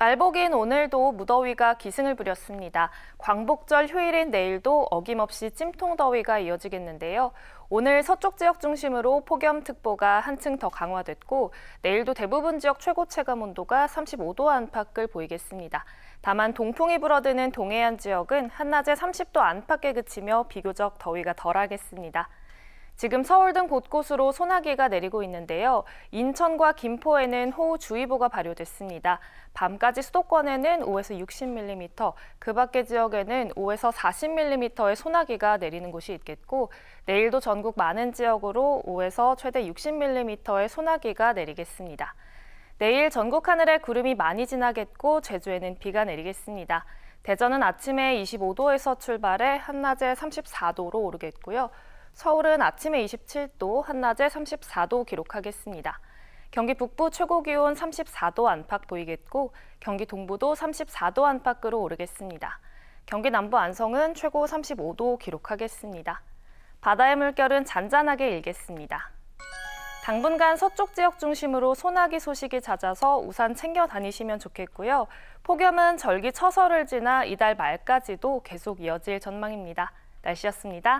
말복인 오늘도 무더위가 기승을 부렸습니다. 광복절 휴일인 내일도 어김없이 찜통더위가 이어지겠는데요. 오늘 서쪽 지역 중심으로 폭염특보가 한층 더 강화됐고 내일도 대부분 지역 최고 체감 온도가 35도 안팎을 보이겠습니다. 다만 동풍이 불어드는 동해안 지역은 한낮에 30도 안팎에 그치며 비교적 더위가 덜하겠습니다. 지금 서울 등 곳곳으로 소나기가 내리고 있는데요. 인천과 김포에는 호우주의보가 발효됐습니다. 밤까지 수도권에는 5에서 60mm, 그 밖의 지역에는 5에서 40mm의 소나기가 내리는 곳이 있겠고 내일도 전국 많은 지역으로 5에서 최대 60mm의 소나기가 내리겠습니다. 내일 전국 하늘에 구름이 많이 지나겠고 제주에는 비가 내리겠습니다. 대전은 아침에 25도에서 출발해 한낮에 34도로 오르겠고요. 서울은 아침에 27도, 한낮에 34도 기록하겠습니다. 경기 북부 최고 기온 34도 안팎 보이겠고 경기 동부도 34도 안팎으로 오르겠습니다. 경기 남부 안성은 최고 35도 기록하겠습니다. 바다의 물결은 잔잔하게 일겠습니다. 당분간 서쪽 지역 중심으로 소나기 소식이 잦아서 우산 챙겨 다니시면 좋겠고요. 폭염은 절기 처서를 지나 이달 말까지도 계속 이어질 전망입니다. 날씨였습니다.